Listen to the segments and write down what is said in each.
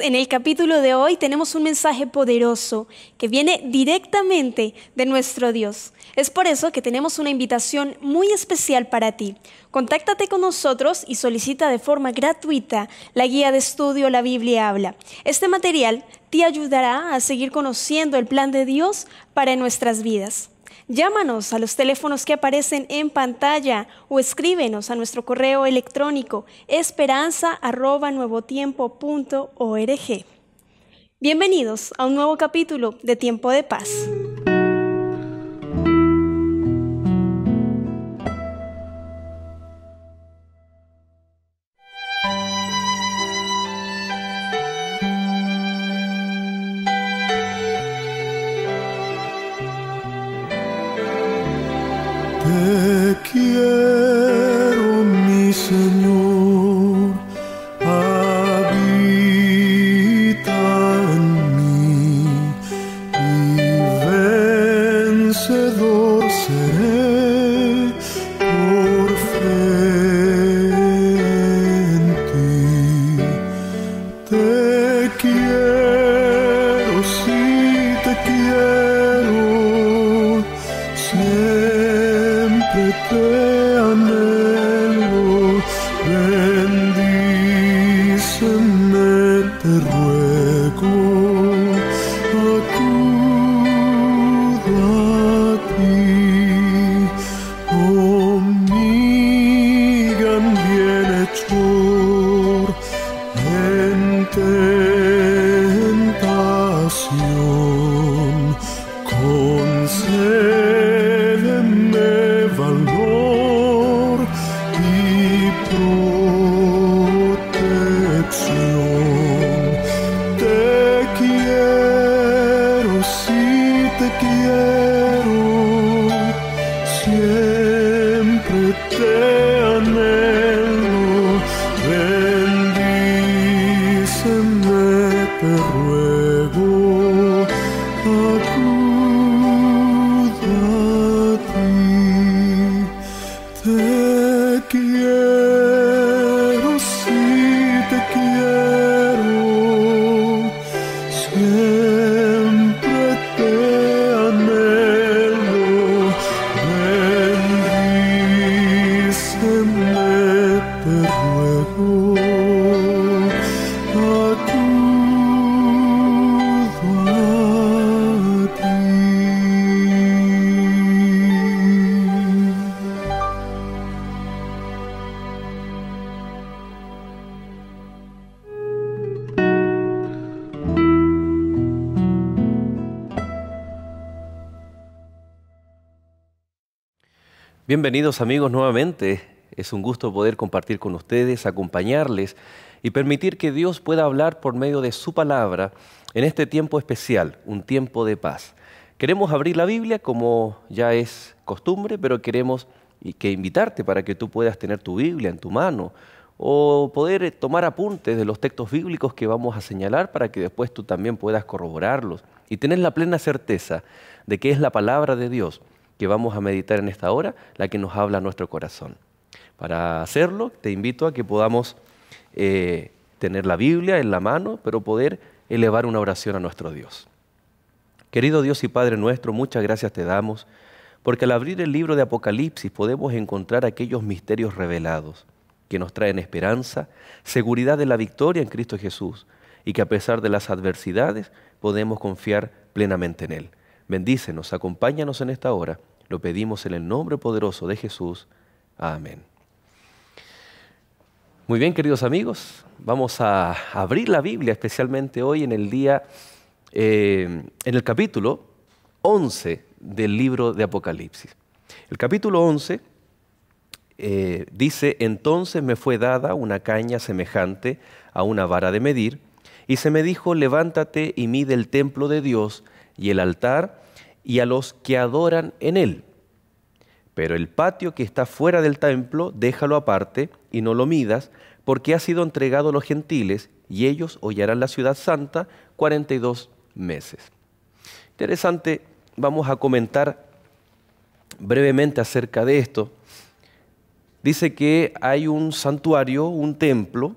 en el capítulo de hoy tenemos un mensaje poderoso que viene directamente de nuestro Dios. Es por eso que tenemos una invitación muy especial para ti. Contáctate con nosotros y solicita de forma gratuita la guía de estudio La Biblia habla. Este material te ayudará a seguir conociendo el plan de Dios para nuestras vidas. Llámanos a los teléfonos que aparecen en pantalla o escríbenos a nuestro correo electrónico esperanza.nuevotiempo.org. Bienvenidos a un nuevo capítulo de Tiempo de Paz. Bienvenidos amigos nuevamente es un gusto poder compartir con ustedes, acompañarles y permitir que Dios pueda hablar por medio de su palabra en este tiempo especial, un tiempo de paz. Queremos abrir la Biblia como ya es costumbre, pero queremos que invitarte para que tú puedas tener tu Biblia en tu mano o poder tomar apuntes de los textos bíblicos que vamos a señalar para que después tú también puedas corroborarlos y tener la plena certeza de que es la palabra de Dios que vamos a meditar en esta hora la que nos habla a nuestro corazón. Para hacerlo, te invito a que podamos eh, tener la Biblia en la mano, pero poder elevar una oración a nuestro Dios. Querido Dios y Padre nuestro, muchas gracias te damos, porque al abrir el libro de Apocalipsis podemos encontrar aquellos misterios revelados que nos traen esperanza, seguridad de la victoria en Cristo Jesús, y que a pesar de las adversidades podemos confiar plenamente en Él. Bendícenos, acompáñanos en esta hora. Lo pedimos en el nombre poderoso de Jesús. Amén. Muy bien, queridos amigos, vamos a abrir la Biblia, especialmente hoy en el día, eh, en el capítulo 11 del libro de Apocalipsis. El capítulo 11 eh, dice, entonces me fue dada una caña semejante a una vara de medir, y se me dijo, levántate y mide el templo de Dios y el altar y a los que adoran en él. Pero el patio que está fuera del templo, déjalo aparte y no lo midas, porque ha sido entregado a los gentiles y ellos hollarán la ciudad santa 42 meses. Interesante, vamos a comentar brevemente acerca de esto. Dice que hay un santuario, un templo,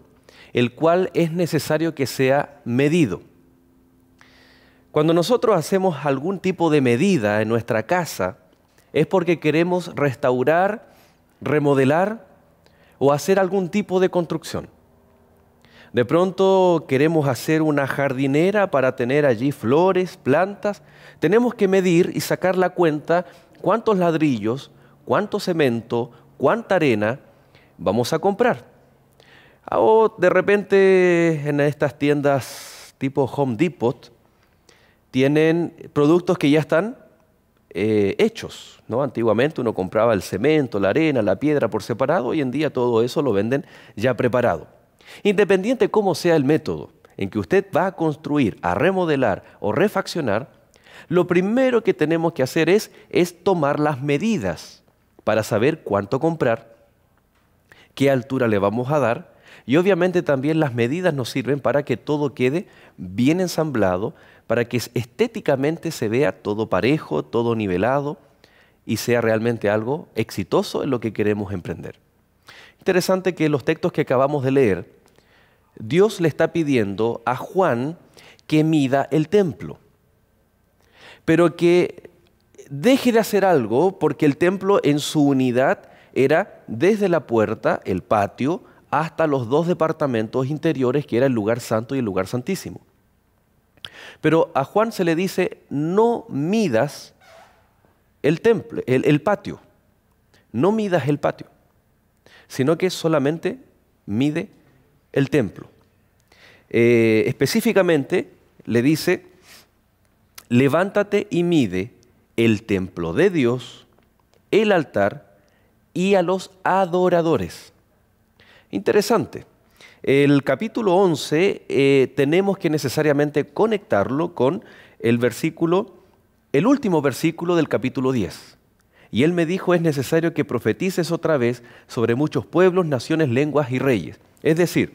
el cual es necesario que sea medido. Cuando nosotros hacemos algún tipo de medida en nuestra casa, es porque queremos restaurar, remodelar o hacer algún tipo de construcción. De pronto queremos hacer una jardinera para tener allí flores, plantas. Tenemos que medir y sacar la cuenta cuántos ladrillos, cuánto cemento, cuánta arena vamos a comprar. O de repente en estas tiendas tipo Home Depot tienen productos que ya están eh, hechos. ¿no? Antiguamente uno compraba el cemento, la arena, la piedra por separado, hoy en día todo eso lo venden ya preparado. Independiente cómo sea el método en que usted va a construir, a remodelar o refaccionar, lo primero que tenemos que hacer es, es tomar las medidas para saber cuánto comprar, qué altura le vamos a dar y obviamente también las medidas nos sirven para que todo quede bien ensamblado, para que estéticamente se vea todo parejo, todo nivelado y sea realmente algo exitoso en lo que queremos emprender. Interesante que los textos que acabamos de leer, Dios le está pidiendo a Juan que mida el templo, pero que deje de hacer algo porque el templo en su unidad era desde la puerta, el patio, hasta los dos departamentos interiores, que era el lugar santo y el lugar santísimo. Pero a Juan se le dice, no midas el templo, el, patio, no midas el patio, sino que solamente mide el templo. Eh, específicamente le dice, levántate y mide el templo de Dios, el altar y a los adoradores. Interesante. El capítulo 11 eh, tenemos que necesariamente conectarlo con el versículo, el último versículo del capítulo 10. Y él me dijo, es necesario que profetices otra vez sobre muchos pueblos, naciones, lenguas y reyes. Es decir,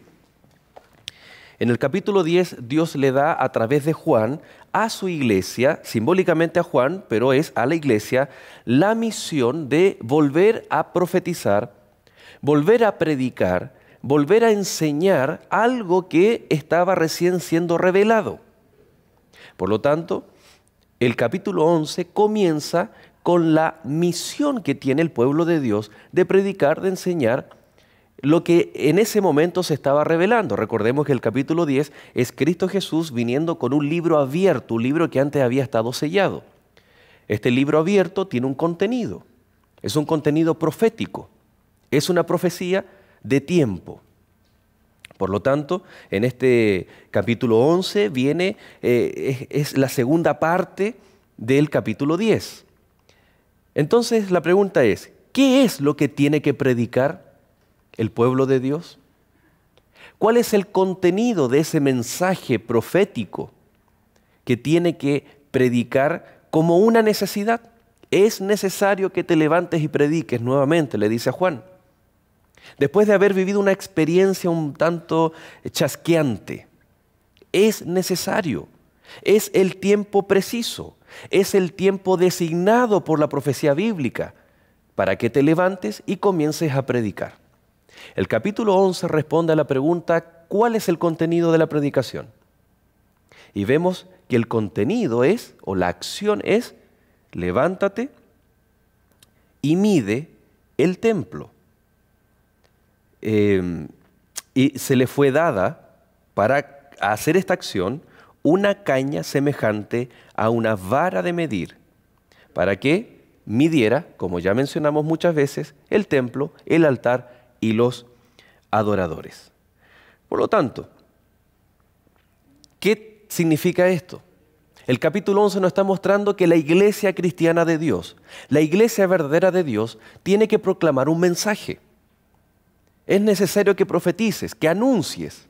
en el capítulo 10 Dios le da a través de Juan a su iglesia, simbólicamente a Juan, pero es a la iglesia, la misión de volver a profetizar volver a predicar, volver a enseñar algo que estaba recién siendo revelado. Por lo tanto, el capítulo 11 comienza con la misión que tiene el pueblo de Dios de predicar, de enseñar lo que en ese momento se estaba revelando. Recordemos que el capítulo 10 es Cristo Jesús viniendo con un libro abierto, un libro que antes había estado sellado. Este libro abierto tiene un contenido, es un contenido profético es una profecía de tiempo. Por lo tanto, en este capítulo 11 viene, eh, es, es la segunda parte del capítulo 10. Entonces la pregunta es, ¿qué es lo que tiene que predicar el pueblo de Dios? ¿Cuál es el contenido de ese mensaje profético que tiene que predicar como una necesidad? Es necesario que te levantes y prediques nuevamente, le dice a Juan después de haber vivido una experiencia un tanto chasqueante, es necesario, es el tiempo preciso, es el tiempo designado por la profecía bíblica para que te levantes y comiences a predicar. El capítulo 11 responde a la pregunta, ¿cuál es el contenido de la predicación? Y vemos que el contenido es, o la acción es, levántate y mide el templo. Em, y se le fue dada para hacer esta acción una caña semejante a una vara de medir, para que midiera, como ya mencionamos muchas veces, el templo, el altar y los adoradores. Por lo tanto, ¿qué significa esto? El capítulo 11 nos está mostrando que la iglesia cristiana de Dios, la iglesia verdadera de Dios, tiene que proclamar un mensaje es necesario que profetices, que anuncies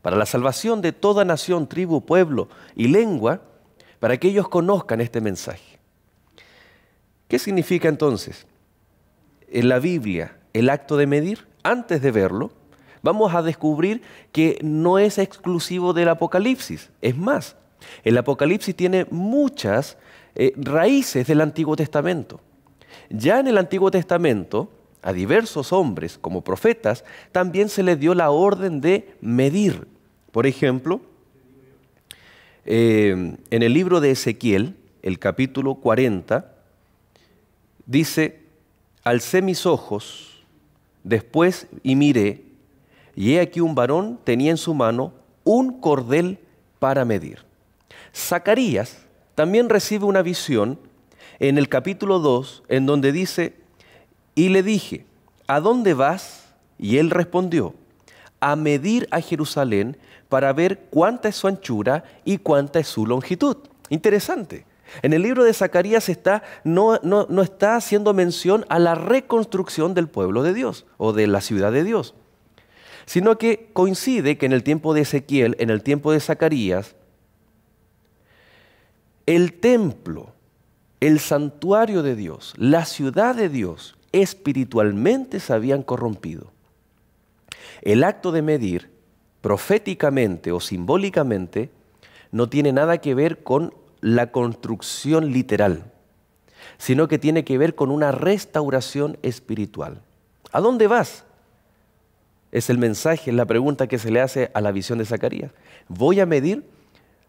para la salvación de toda nación, tribu, pueblo y lengua, para que ellos conozcan este mensaje. ¿Qué significa entonces en la Biblia el acto de medir? Antes de verlo, vamos a descubrir que no es exclusivo del Apocalipsis. Es más, el Apocalipsis tiene muchas eh, raíces del Antiguo Testamento. Ya en el Antiguo Testamento, a diversos hombres como profetas, también se les dio la orden de medir. Por ejemplo, eh, en el libro de Ezequiel, el capítulo 40, dice, alcé mis ojos, después y miré, y he aquí un varón tenía en su mano un cordel para medir. Zacarías también recibe una visión en el capítulo 2, en donde dice, y le dije, ¿a dónde vas? Y él respondió, a medir a Jerusalén para ver cuánta es su anchura y cuánta es su longitud. Interesante. En el libro de Zacarías está, no, no está haciendo mención a la reconstrucción del pueblo de Dios o de la ciudad de Dios, sino que coincide que en el tiempo de Ezequiel, en el tiempo de Zacarías, el templo, el santuario de Dios, la ciudad de Dios, espiritualmente se habían corrompido. El acto de medir proféticamente o simbólicamente no tiene nada que ver con la construcción literal, sino que tiene que ver con una restauración espiritual. ¿A dónde vas? Es el mensaje, es la pregunta que se le hace a la visión de Zacarías. Voy a medir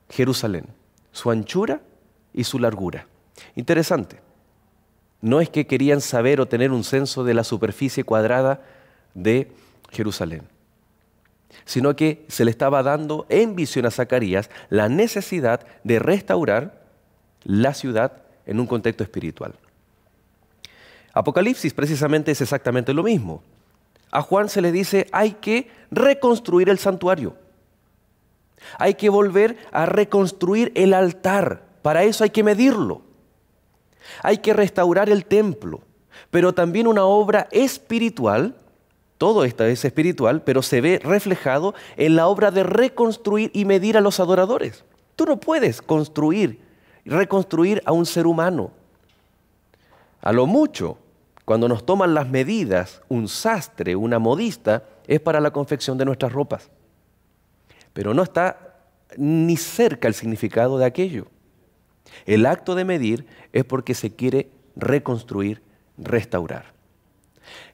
Jerusalén, su anchura y su largura. Interesante no es que querían saber o tener un censo de la superficie cuadrada de Jerusalén, sino que se le estaba dando en visión a Zacarías la necesidad de restaurar la ciudad en un contexto espiritual. Apocalipsis precisamente es exactamente lo mismo. A Juan se le dice, hay que reconstruir el santuario. Hay que volver a reconstruir el altar. Para eso hay que medirlo. Hay que restaurar el templo, pero también una obra espiritual, todo esto es espiritual, pero se ve reflejado en la obra de reconstruir y medir a los adoradores. Tú no puedes construir, y reconstruir a un ser humano. A lo mucho, cuando nos toman las medidas, un sastre, una modista, es para la confección de nuestras ropas. Pero no está ni cerca el significado de aquello. El acto de medir es porque se quiere reconstruir, restaurar.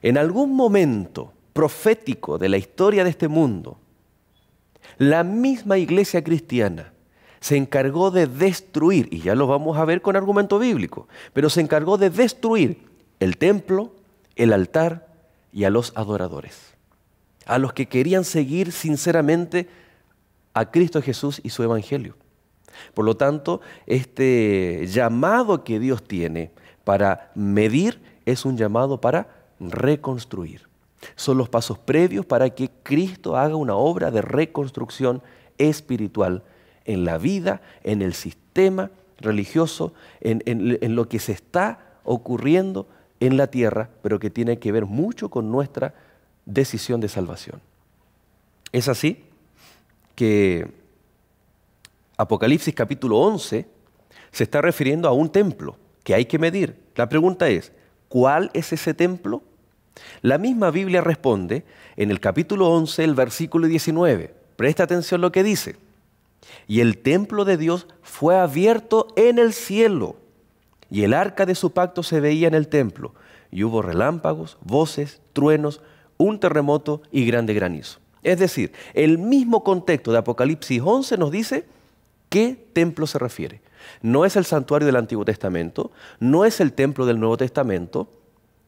En algún momento profético de la historia de este mundo, la misma iglesia cristiana se encargó de destruir, y ya lo vamos a ver con argumento bíblico, pero se encargó de destruir el templo, el altar y a los adoradores, a los que querían seguir sinceramente a Cristo Jesús y su Evangelio. Por lo tanto, este llamado que Dios tiene para medir es un llamado para reconstruir. Son los pasos previos para que Cristo haga una obra de reconstrucción espiritual en la vida, en el sistema religioso, en, lo que se está ocurriendo en la tierra, pero que tiene que ver mucho con nuestra decisión de salvación. Es así que Apocalipsis capítulo 11 se está refiriendo a un templo que hay que medir. La pregunta es, ¿cuál es ese templo? La misma Biblia responde en el capítulo 11, el versículo 19. Presta atención lo que dice. Y el templo de Dios fue abierto en el cielo, y el arca de su pacto se veía en el templo, y hubo relámpagos, voces, truenos, un terremoto y grande granizo. Es decir, el mismo contexto de Apocalipsis 11 nos dice qué templo se refiere. No es el santuario del Antiguo Testamento, no es el templo del Nuevo Testamento,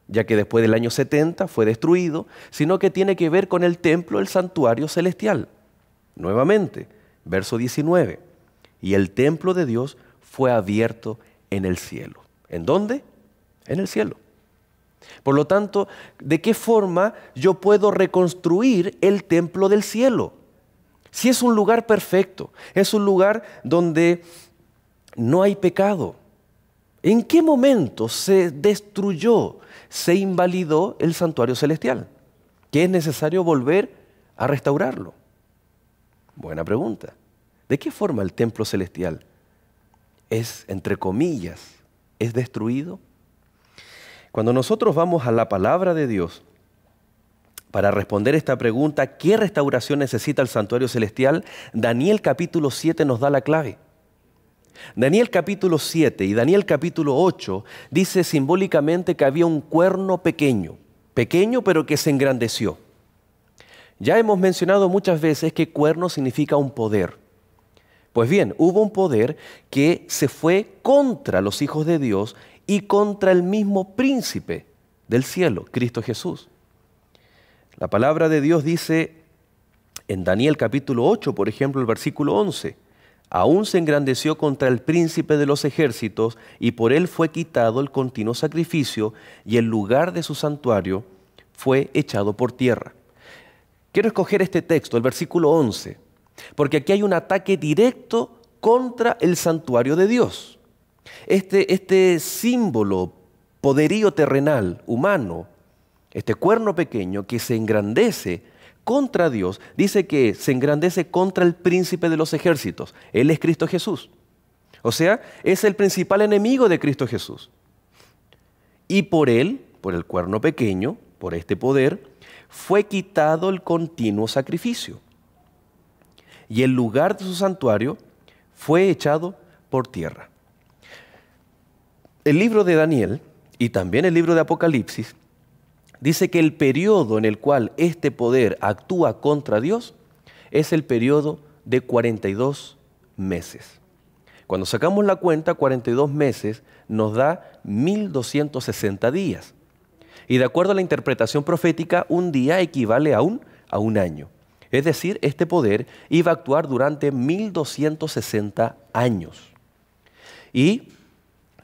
ya que después del año 70 fue destruido, sino que tiene que ver con el templo, el santuario celestial. Nuevamente, verso 19, y el templo de Dios fue abierto en el cielo. ¿En dónde? En el cielo. Por lo tanto, ¿de qué forma yo puedo reconstruir el templo del cielo? Si es un lugar perfecto, es un lugar donde no hay pecado. ¿En qué momento se destruyó, se invalidó el santuario celestial? ¿Qué es necesario volver a restaurarlo. Buena pregunta. ¿De qué forma el templo celestial es, entre comillas, es destruido? Cuando nosotros vamos a la palabra de Dios, para responder esta pregunta, ¿qué restauración necesita el santuario celestial? Daniel capítulo 7 nos da la clave. Daniel capítulo 7 y Daniel capítulo 8 dice simbólicamente que había un cuerno pequeño, pequeño pero que se engrandeció. Ya hemos mencionado muchas veces que cuerno significa un poder. Pues bien, hubo un poder que se fue contra los hijos de Dios y contra el mismo príncipe del cielo, Cristo Jesús. La palabra de Dios dice en Daniel capítulo 8, por ejemplo, el versículo 11, aún se engrandeció contra el príncipe de los ejércitos y por él fue quitado el continuo sacrificio y el lugar de su santuario fue echado por tierra. Quiero escoger este texto, el versículo 11, porque aquí hay un ataque directo contra el santuario de Dios. Este, este símbolo, poderío terrenal, humano, este cuerno pequeño que se engrandece contra Dios, dice que se engrandece contra el príncipe de los ejércitos. Él es Cristo Jesús. O sea, es el principal enemigo de Cristo Jesús. Y por él, por el cuerno pequeño, por este poder, fue quitado el continuo sacrificio. Y el lugar de su santuario fue echado por tierra. El libro de Daniel y también el libro de Apocalipsis dice que el periodo en el cual este poder actúa contra Dios es el periodo de 42 meses. Cuando sacamos la cuenta, 42 meses nos da 1260 días. Y de acuerdo a la interpretación profética, un día equivale a un, a un año. Es decir, este poder iba a actuar durante 1260 años. Y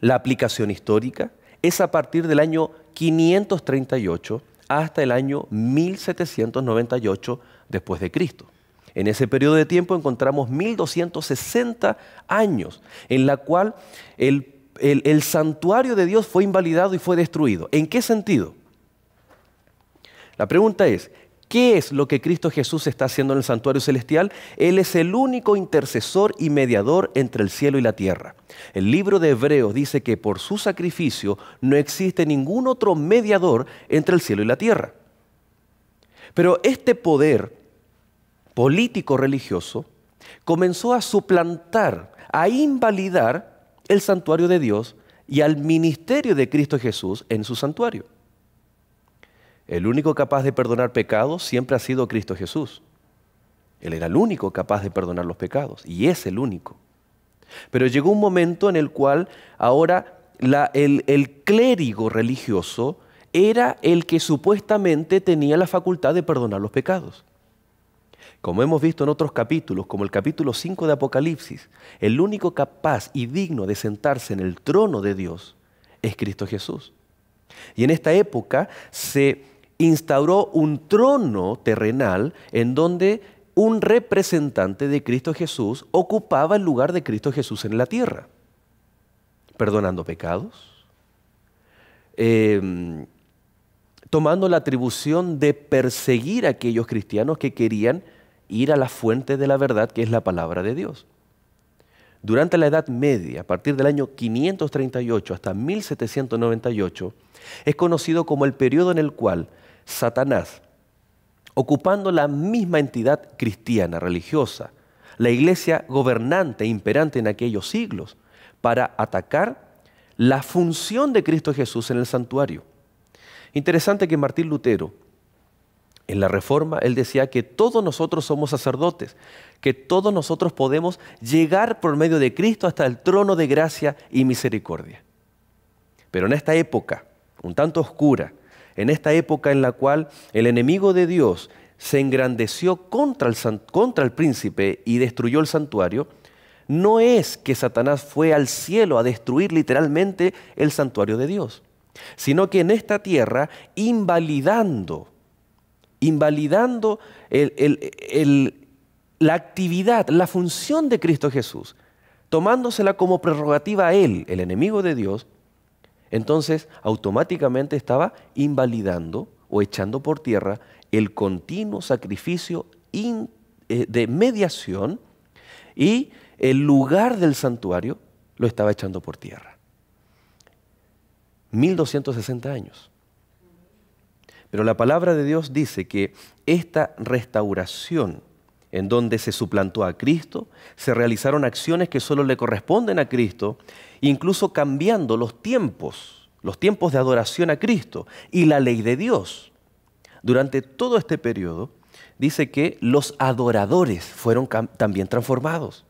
la aplicación histórica es a partir del año 538 hasta el año 1798 después de Cristo. En ese periodo de tiempo encontramos 1260 años en la cual el, el, santuario de Dios fue invalidado y fue destruido. ¿En qué sentido? La pregunta es, ¿Qué es lo que Cristo Jesús está haciendo en el santuario celestial? Él es el único intercesor y mediador entre el cielo y la tierra. El libro de Hebreos dice que por su sacrificio no existe ningún otro mediador entre el cielo y la tierra. Pero este poder político religioso comenzó a suplantar, a invalidar el santuario de Dios y al ministerio de Cristo Jesús en su santuario. El único capaz de perdonar pecados siempre ha sido Cristo Jesús. Él era el único capaz de perdonar los pecados y es el único. Pero llegó un momento en el cual ahora el, el clérigo religioso era el que supuestamente tenía la facultad de perdonar los pecados. Como hemos visto en otros capítulos, como el capítulo 5 de Apocalipsis, el único capaz y digno de sentarse en el trono de Dios es Cristo Jesús. Y en esta época se instauró un trono terrenal en donde un representante de Cristo Jesús ocupaba el lugar de Cristo Jesús en la tierra, perdonando pecados, em, tomando la atribución de perseguir a aquellos cristianos que querían ir a la fuente de la verdad que es la palabra de Dios. Durante la Edad Media, a partir del año 538 hasta 1798, es conocido como el periodo en el cual Satanás, ocupando la misma entidad cristiana, religiosa, la iglesia gobernante e imperante en aquellos siglos, para atacar la función de Cristo Jesús en el santuario. Interesante que Martín Lutero, en la Reforma, él decía que todos nosotros somos sacerdotes, que todos nosotros podemos llegar por medio de Cristo hasta el trono de gracia y misericordia. Pero en esta época, un tanto oscura, en esta época en la cual el enemigo de Dios se engrandeció contra el, contra el príncipe y destruyó el santuario, no es que Satanás fue al cielo a destruir literalmente el santuario de Dios, sino que en esta tierra, invalidando, invalidando la actividad, la función de Cristo Jesús, tomándosela como prerrogativa a Él, el enemigo de Dios, entonces, automáticamente estaba invalidando o echando por tierra el continuo sacrificio eh, de mediación y el lugar del santuario lo estaba echando por tierra. 1260 años. Pero la palabra de Dios dice que esta restauración en donde se suplantó a Cristo, se realizaron acciones que solo le corresponden a Cristo, incluso cambiando los tiempos, los tiempos de adoración a Cristo y la ley de Dios. Durante todo este periodo dice que los adoradores fueron también transformados.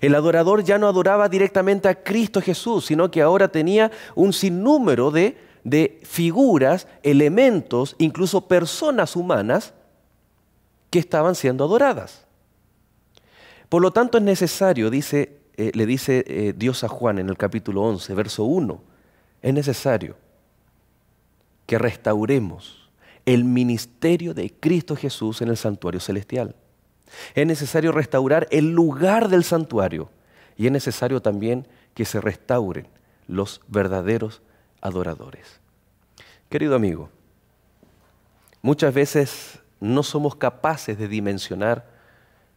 El adorador ya no adoraba directamente a Cristo Jesús, sino que ahora tenía un sinnúmero de, de figuras, elementos, incluso personas humanas que estaban siendo adoradas. Por lo tanto es necesario, dice, eh, le dice eh, Dios a Juan en el capítulo 11, verso 1, es necesario que restauremos el ministerio de Cristo Jesús en el santuario celestial. Es necesario restaurar el lugar del santuario y es necesario también que se restauren los verdaderos adoradores. Querido amigo, muchas veces no somos capaces de dimensionar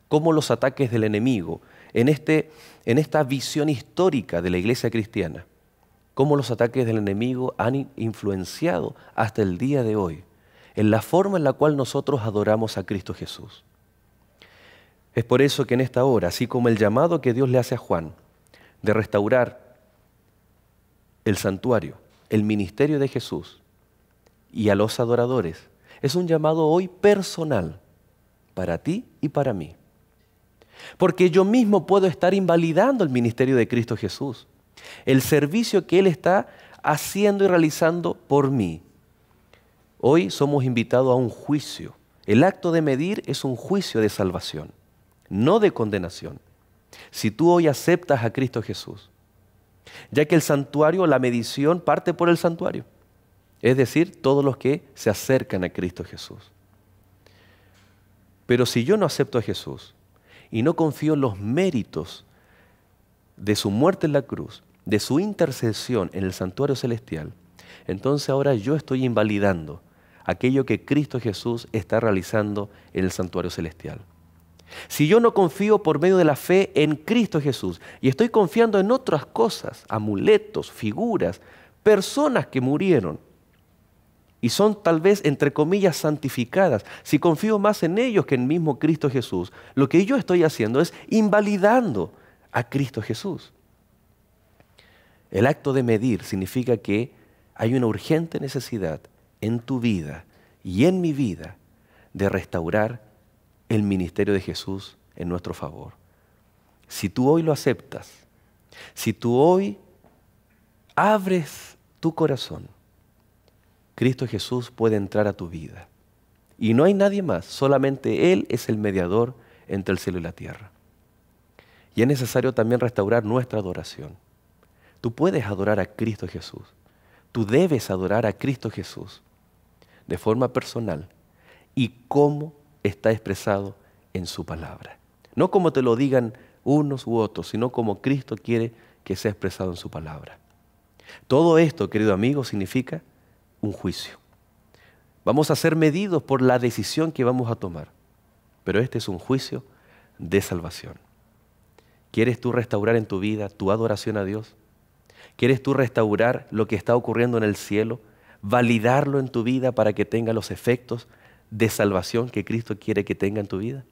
cómo los ataques del enemigo, este, en, esta visión histórica de la iglesia cristiana, cómo los ataques del enemigo han influenciado hasta el día de hoy en la forma en la cual nosotros adoramos a Cristo Jesús. Es por eso que en esta hora, así como el llamado que Dios le hace a Juan de restaurar el santuario, el ministerio de Jesús y a los adoradores, es un llamado hoy personal para ti y para mí. Porque yo mismo puedo estar invalidando el ministerio de Cristo Jesús, el servicio que Él está haciendo y realizando por mí. Hoy somos invitados a un juicio. El acto de medir es un juicio de salvación, no de condenación. Si tú hoy aceptas a Cristo Jesús, ya que el santuario, la medición parte por el santuario es decir, todos los que se acercan a Cristo Jesús. Pero si yo no acepto a Jesús y no confío en los méritos de su muerte en la cruz, de su intercesión en el santuario celestial, entonces ahora yo estoy invalidando aquello que Cristo Jesús está realizando en el santuario celestial. Si yo no confío por medio de la fe en Cristo Jesús y estoy confiando en otras cosas, amuletos, figuras, personas que murieron y son tal vez, entre comillas, santificadas, si confío más en ellos que en mismo Cristo Jesús, lo que yo estoy haciendo es invalidando a Cristo Jesús. El acto de medir significa que hay una urgente necesidad en tu vida y en mi vida de restaurar el ministerio de Jesús en nuestro favor. Si tú hoy lo aceptas, si tú hoy abres tu corazón Cristo Jesús puede entrar a tu vida. Y no hay nadie más, solamente Él es el mediador entre el cielo y la tierra. Y es necesario también restaurar nuestra adoración. Tú puedes adorar a Cristo Jesús. Tú debes adorar a Cristo Jesús de forma personal y cómo está expresado en su palabra. No como te lo digan unos u otros, sino como Cristo quiere que sea expresado en su palabra. Todo esto, querido amigo, significa un juicio. Vamos a ser medidos por la decisión que vamos a tomar. Pero este es un juicio de salvación. ¿Quieres tú restaurar en tu vida tu adoración a Dios? ¿Quieres tú restaurar lo que está ocurriendo en el cielo? Validarlo en tu vida para que tenga los efectos de salvación que Cristo quiere que tenga en tu vida.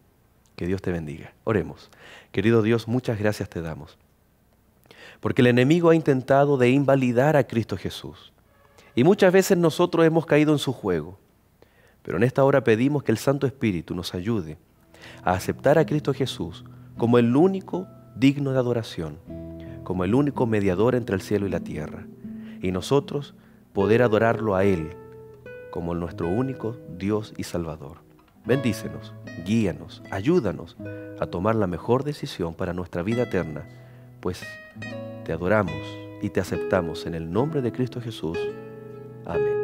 Que Dios te bendiga. Oremos. Querido Dios, muchas gracias te damos. Porque el enemigo ha intentado de invalidar a Cristo Jesús. Y muchas veces nosotros hemos caído en su juego. Pero en esta hora pedimos que el Santo Espíritu nos ayude a aceptar a Cristo Jesús como el único digno de adoración, como el único mediador entre el cielo y la tierra. Y nosotros poder adorarlo a Él como nuestro único Dios y Salvador. Bendícenos, guíanos, ayúdanos a tomar la mejor decisión para nuestra vida eterna, pues te adoramos y te aceptamos en el nombre de Cristo Jesús. Amén.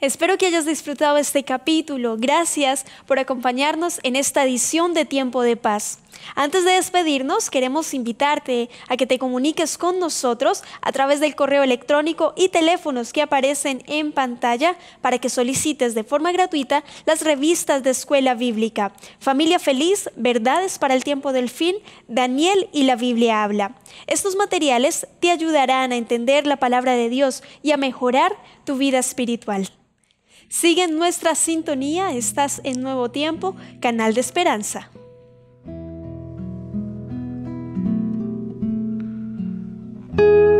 Espero que hayas disfrutado este capítulo. Gracias por acompañarnos en esta edición de Tiempo de Paz. Antes de despedirnos, queremos invitarte a que te comuniques con nosotros a través del correo electrónico y teléfonos que aparecen en pantalla para que solicites de forma gratuita las revistas de Escuela Bíblica. Familia Feliz, Verdades para el Tiempo del Fin, Daniel y la Biblia habla. Estos materiales te ayudarán a entender la palabra de Dios y a mejorar tu vida espiritual. Sigue en nuestra sintonía, estás en Nuevo Tiempo, Canal de Esperanza. Thank you.